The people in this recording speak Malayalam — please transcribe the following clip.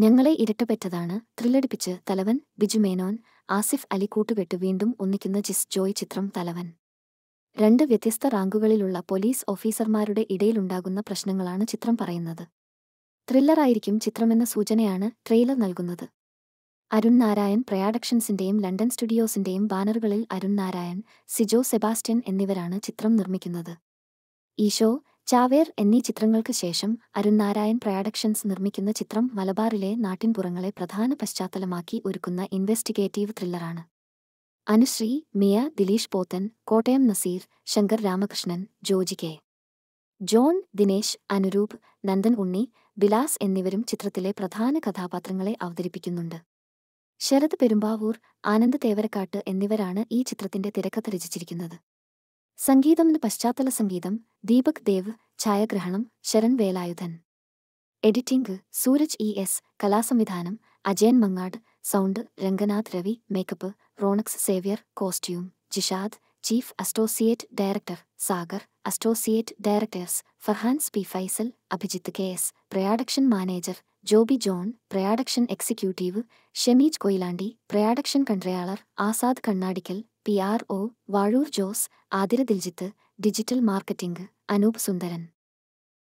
ഞങ്ങളെ ഇരട്ടപ്പറ്റതാണ് ത്രില്ലടിപ്പിച്ച് തലവൻ ബിജു മേനോൻ ആസിഫ് അലി കൂട്ടുകെട്ട് വീണ്ടും ഒന്നിക്കുന്ന ജിസ് ജോയ് ചിത്രം തലവൻ രണ്ട് വ്യത്യസ്ത റാങ്കുകളിലുള്ള പോലീസ് ഓഫീസർമാരുടെ ഇടയിലുണ്ടാകുന്ന പ്രശ്നങ്ങളാണ് ചിത്രം പറയുന്നത് ത്രില്ലറായിരിക്കും ചിത്രമെന്ന സൂചനയാണ് ട്രെയിലർ നൽകുന്നത് അരുൺ നാരായൺ പ്രയാഡക്ഷൻസിന്റെയും ലണ്ടൻ സ്റ്റുഡിയോസിന്റെയും ബാനറുകളിൽ അരുൺ നാരായൺ സിജോ സെബാസ്റ്റ്യൻ എന്നിവരാണ് ചിത്രം നിർമ്മിക്കുന്നത് ഈശോ ചാവേർ എന്നീ ചിത്രങ്ങൾക്ക് ശേഷം അരുൺ നാരായൺ പ്രയാഡക്ഷൻസ് നിർമ്മിക്കുന്ന ചിത്രം മലബാറിലെ നാട്ടിൻപുറങ്ങളെ പ്രധാന പശ്ചാത്തലമാക്കി ഒരുക്കുന്ന ഇൻവെസ്റ്റിഗേറ്റീവ് ത്രില്ലറാണ് അനുശ്രീ മിയ ദിലീഷ് പോത്തൻ കോട്ടയം നസീർ ശങ്കർ രാമകൃഷ്ണൻ ജോജി കെ ജോൺ ദിനേശ് അനുരൂപ് നന്ദൻ ഉണ്ണി ബിലാസ് എന്നിവരും ചിത്രത്തിലെ പ്രധാന കഥാപാത്രങ്ങളെ അവതരിപ്പിക്കുന്നുണ്ട് ശരത് പെരുമ്പാവൂർ ആനന്ദ് തേവരക്കാട്ട് എന്നിവരാണ് ഈ ചിത്രത്തിന്റെ തിരക്കഥ രചിച്ചിരിക്കുന്നത് സംഗീതം പശ്ചാത്തല സംഗീതം ദീപക് ദേവ് ഛായഗ്രഹണം Saran Velayudhan editing Sooraj E S കലാസംവിധാനം Ajayan Mangad sound Ranganath Ravi makeup Ronex Xavier costume Jishad chief associate director Sagar associate directors Farhans P Faisal Abhijith K S production manager Joby John production executive Shemeej Koyilandy production controller Azad Kannadikkal P R O Vazhoor Jose Athira Diljith digital marketing Anoop സുന്ദരൻ